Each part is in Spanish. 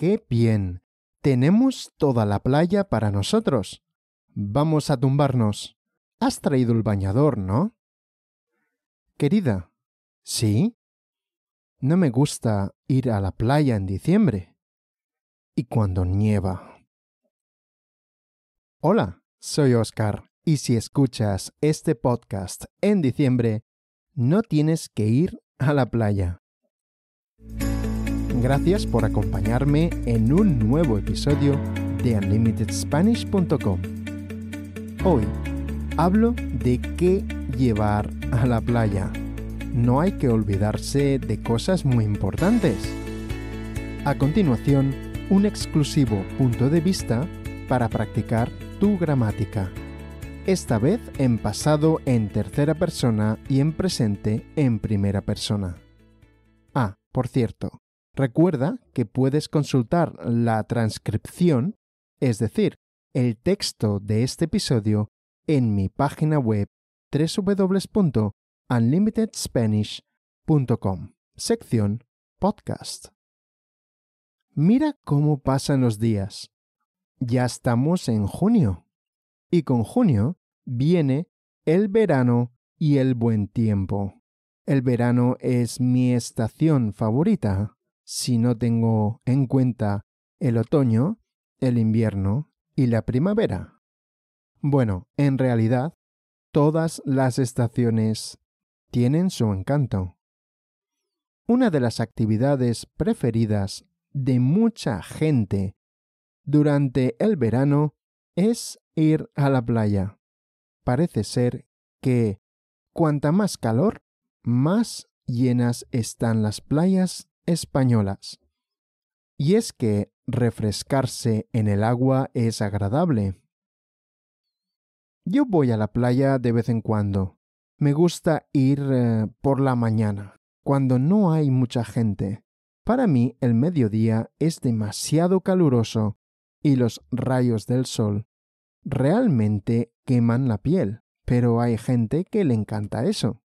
¡Qué bien! Tenemos toda la playa para nosotros. Vamos a tumbarnos. Has traído el bañador, ¿no? Querida, ¿sí? No me gusta ir a la playa en diciembre. Y cuando nieva. Hola, soy Oscar, y si escuchas este podcast en diciembre, no tienes que ir a la playa. Gracias por acompañarme en un nuevo episodio de unlimitedspanish.com. Hoy hablo de qué llevar a la playa. No hay que olvidarse de cosas muy importantes. A continuación, un exclusivo punto de vista para practicar tu gramática. Esta vez en pasado en tercera persona y en presente en primera persona. Ah, por cierto, Recuerda que puedes consultar la transcripción, es decir, el texto de este episodio, en mi página web www.unlimitedspanish.com, sección podcast. Mira cómo pasan los días. Ya estamos en junio. Y con junio viene el verano y el buen tiempo. El verano es mi estación favorita si no tengo en cuenta el otoño, el invierno y la primavera? Bueno, en realidad, todas las estaciones tienen su encanto. Una de las actividades preferidas de mucha gente durante el verano es ir a la playa. Parece ser que cuanta más calor, más llenas están las playas españolas. Y es que refrescarse en el agua es agradable. Yo voy a la playa de vez en cuando. Me gusta ir eh, por la mañana, cuando no hay mucha gente. Para mí el mediodía es demasiado caluroso y los rayos del sol realmente queman la piel, pero hay gente que le encanta eso.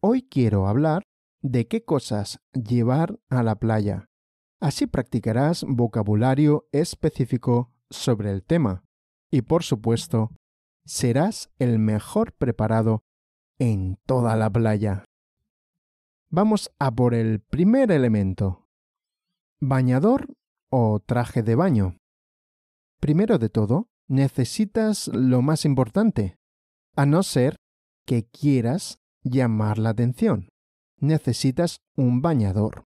Hoy quiero hablar de qué cosas llevar a la playa. Así practicarás vocabulario específico sobre el tema y, por supuesto, serás el mejor preparado en toda la playa. Vamos a por el primer elemento. Bañador o traje de baño. Primero de todo, necesitas lo más importante, a no ser que quieras llamar la atención necesitas un bañador.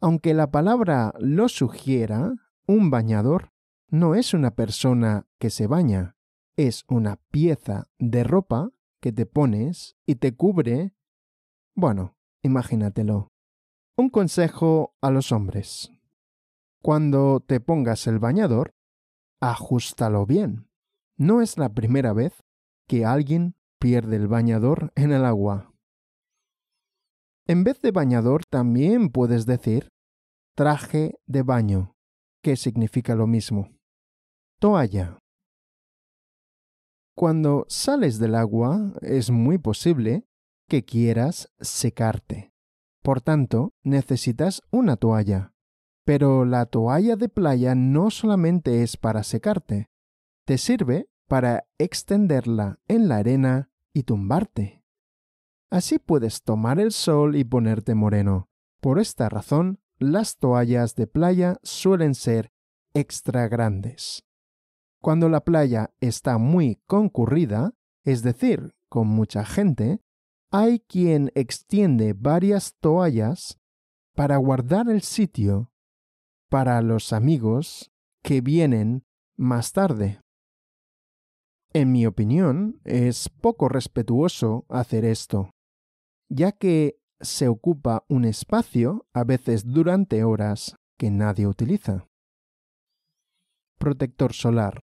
Aunque la palabra lo sugiera, un bañador no es una persona que se baña, es una pieza de ropa que te pones y te cubre. Bueno, imagínatelo. Un consejo a los hombres. Cuando te pongas el bañador, ajustalo bien. No es la primera vez que alguien pierde el bañador en el agua. En vez de bañador también puedes decir traje de baño, que significa lo mismo. Toalla. Cuando sales del agua es muy posible que quieras secarte. Por tanto, necesitas una toalla. Pero la toalla de playa no solamente es para secarte, te sirve para extenderla en la arena y tumbarte. Así puedes tomar el sol y ponerte moreno. Por esta razón, las toallas de playa suelen ser extra grandes. Cuando la playa está muy concurrida, es decir, con mucha gente, hay quien extiende varias toallas para guardar el sitio para los amigos que vienen más tarde. En mi opinión, es poco respetuoso hacer esto ya que se ocupa un espacio, a veces durante horas, que nadie utiliza. Protector solar.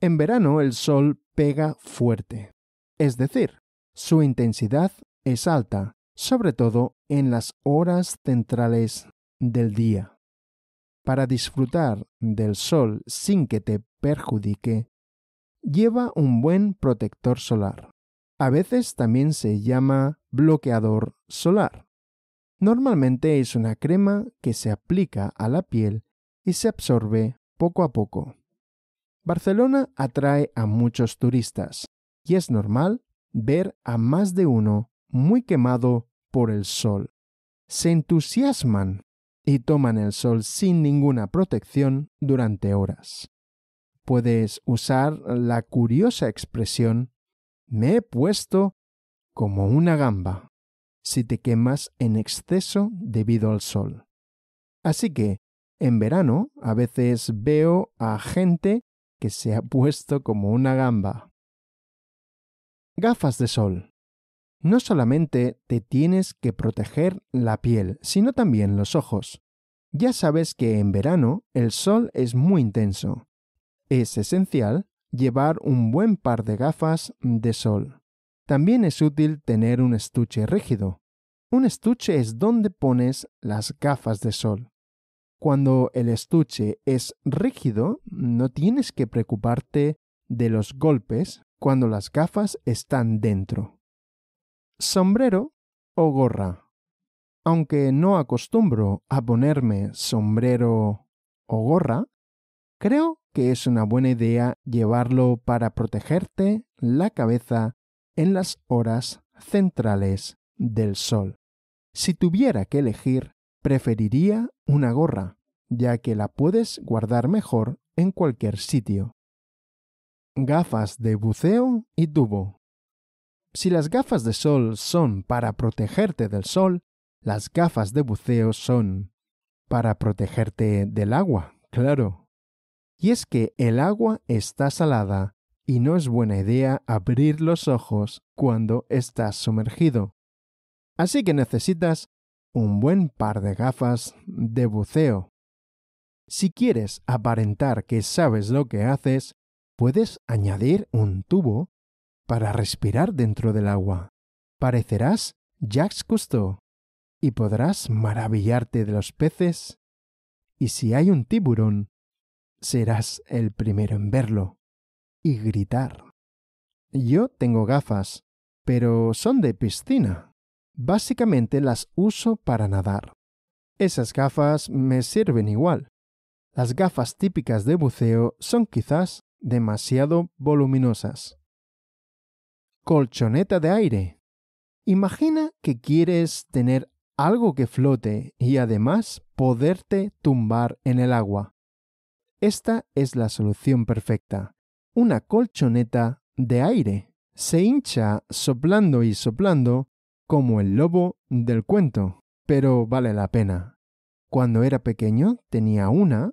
En verano el sol pega fuerte, es decir, su intensidad es alta, sobre todo en las horas centrales del día. Para disfrutar del sol sin que te perjudique, lleva un buen protector solar. A veces también se llama bloqueador solar. Normalmente es una crema que se aplica a la piel y se absorbe poco a poco. Barcelona atrae a muchos turistas y es normal ver a más de uno muy quemado por el sol. Se entusiasman y toman el sol sin ninguna protección durante horas. Puedes usar la curiosa expresión me he puesto como una gamba si te quemas en exceso debido al sol. Así que, en verano, a veces veo a gente que se ha puesto como una gamba. Gafas de sol. No solamente te tienes que proteger la piel, sino también los ojos. Ya sabes que en verano el sol es muy intenso. Es esencial llevar un buen par de gafas de sol. También es útil tener un estuche rígido. Un estuche es donde pones las gafas de sol. Cuando el estuche es rígido, no tienes que preocuparte de los golpes cuando las gafas están dentro. Sombrero o gorra. Aunque no acostumbro a ponerme sombrero o gorra, creo que es una buena idea llevarlo para protegerte la cabeza en las horas centrales del sol. Si tuviera que elegir, preferiría una gorra, ya que la puedes guardar mejor en cualquier sitio. Gafas de buceo y tubo. Si las gafas de sol son para protegerte del sol, las gafas de buceo son para protegerte del agua, claro. Y es que el agua está salada y no es buena idea abrir los ojos cuando estás sumergido. Así que necesitas un buen par de gafas de buceo. Si quieres aparentar que sabes lo que haces, puedes añadir un tubo para respirar dentro del agua. Parecerás Jacques Cousteau y podrás maravillarte de los peces. Y si hay un tiburón, serás el primero en verlo y gritar. Yo tengo gafas, pero son de piscina. Básicamente las uso para nadar. Esas gafas me sirven igual. Las gafas típicas de buceo son quizás demasiado voluminosas. Colchoneta de aire. Imagina que quieres tener algo que flote y además poderte tumbar en el agua. Esta es la solución perfecta una colchoneta de aire. Se hincha soplando y soplando como el lobo del cuento, pero vale la pena. Cuando era pequeño tenía una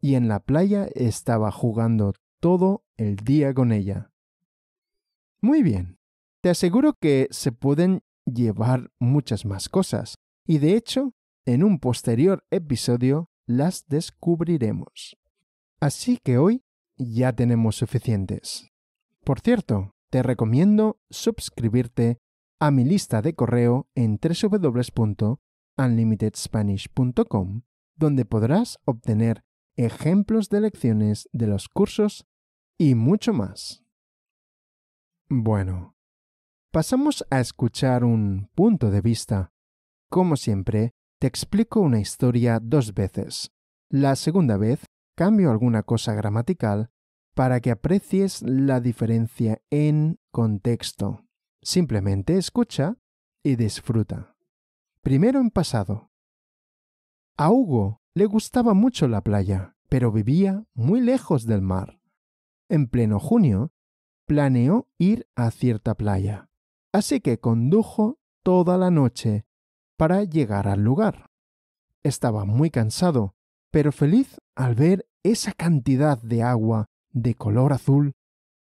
y en la playa estaba jugando todo el día con ella. Muy bien, te aseguro que se pueden llevar muchas más cosas y de hecho, en un posterior episodio las descubriremos. Así que hoy ya tenemos suficientes. Por cierto, te recomiendo suscribirte a mi lista de correo en www.unlimitedspanish.com, donde podrás obtener ejemplos de lecciones de los cursos y mucho más. Bueno, pasamos a escuchar un punto de vista. Como siempre, te explico una historia dos veces. La segunda vez cambio alguna cosa gramatical para que aprecies la diferencia en contexto. Simplemente escucha y disfruta. Primero en pasado. A Hugo le gustaba mucho la playa, pero vivía muy lejos del mar. En pleno junio, planeó ir a cierta playa, así que condujo toda la noche para llegar al lugar. Estaba muy cansado, pero feliz al ver esa cantidad de agua de color azul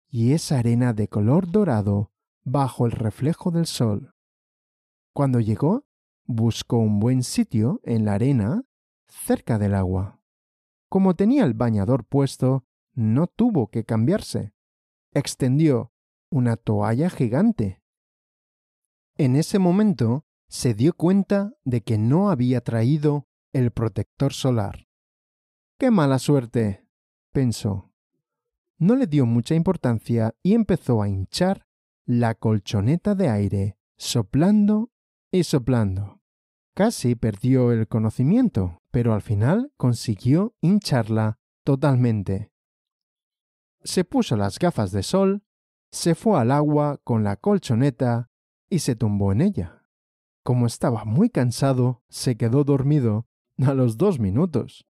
y esa arena de color dorado bajo el reflejo del sol. Cuando llegó, buscó un buen sitio en la arena, cerca del agua. Como tenía el bañador puesto, no tuvo que cambiarse. Extendió una toalla gigante. En ese momento se dio cuenta de que no había traído el protector solar. ¡Qué mala suerte! pensó. No le dio mucha importancia y empezó a hinchar la colchoneta de aire, soplando y soplando. Casi perdió el conocimiento, pero al final consiguió hincharla totalmente. Se puso las gafas de sol, se fue al agua con la colchoneta y se tumbó en ella. Como estaba muy cansado, se quedó dormido a los dos minutos.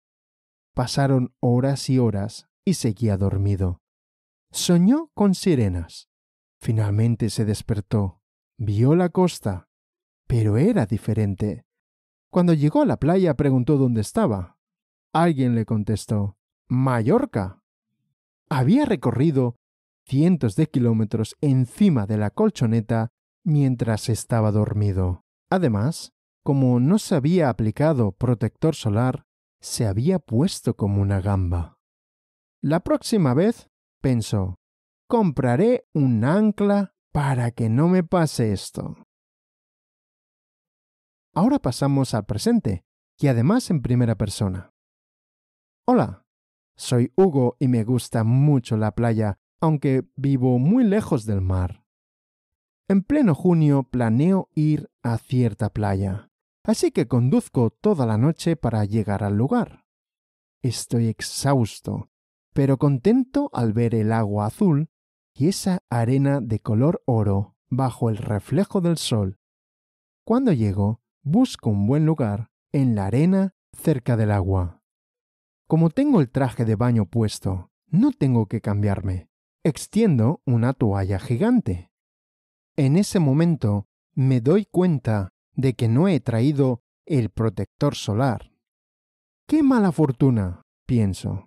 Pasaron horas y horas y seguía dormido. Soñó con sirenas. Finalmente se despertó, vio la costa, pero era diferente. Cuando llegó a la playa preguntó dónde estaba. Alguien le contestó, Mallorca. Había recorrido cientos de kilómetros encima de la colchoneta mientras estaba dormido. Además, como no se había aplicado protector solar, se había puesto como una gamba. La próxima vez, pensó, compraré un ancla para que no me pase esto. Ahora pasamos al presente, y además en primera persona. Hola, soy Hugo y me gusta mucho la playa, aunque vivo muy lejos del mar. En pleno junio planeo ir a cierta playa así que conduzco toda la noche para llegar al lugar. Estoy exhausto, pero contento al ver el agua azul y esa arena de color oro bajo el reflejo del sol. Cuando llego, busco un buen lugar en la arena cerca del agua. Como tengo el traje de baño puesto, no tengo que cambiarme. Extiendo una toalla gigante. En ese momento me doy cuenta de que no he traído el protector solar. ¡Qué mala fortuna! pienso.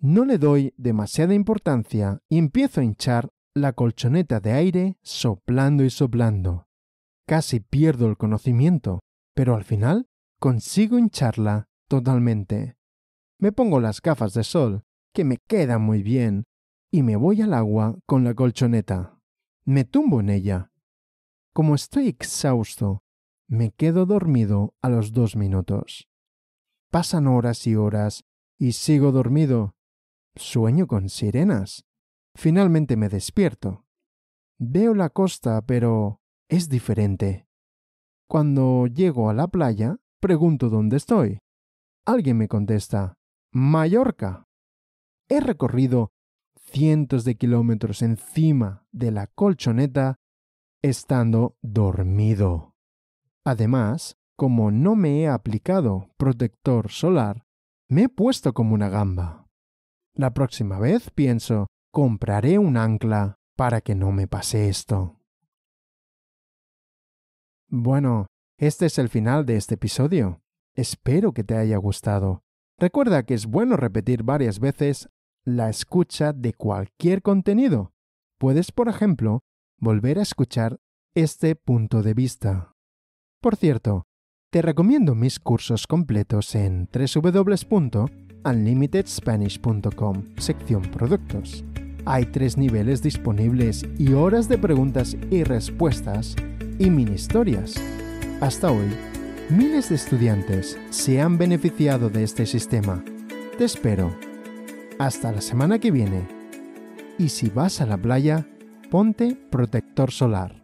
No le doy demasiada importancia y empiezo a hinchar la colchoneta de aire soplando y soplando. Casi pierdo el conocimiento, pero al final consigo hincharla totalmente. Me pongo las gafas de sol, que me quedan muy bien, y me voy al agua con la colchoneta. Me tumbo en ella. Como estoy exhausto me quedo dormido a los dos minutos. Pasan horas y horas y sigo dormido. Sueño con sirenas. Finalmente me despierto. Veo la costa, pero es diferente. Cuando llego a la playa, pregunto dónde estoy. Alguien me contesta, Mallorca. He recorrido cientos de kilómetros encima de la colchoneta estando dormido. Además, como no me he aplicado protector solar, me he puesto como una gamba. La próxima vez pienso, compraré un ancla para que no me pase esto. Bueno, este es el final de este episodio. Espero que te haya gustado. Recuerda que es bueno repetir varias veces la escucha de cualquier contenido. Puedes, por ejemplo, volver a escuchar este punto de vista. Por cierto, te recomiendo mis cursos completos en www.unlimitedspanish.com, sección productos. Hay tres niveles disponibles y horas de preguntas y respuestas y mini historias. Hasta hoy, miles de estudiantes se han beneficiado de este sistema. Te espero. Hasta la semana que viene. Y si vas a la playa, ponte protector solar.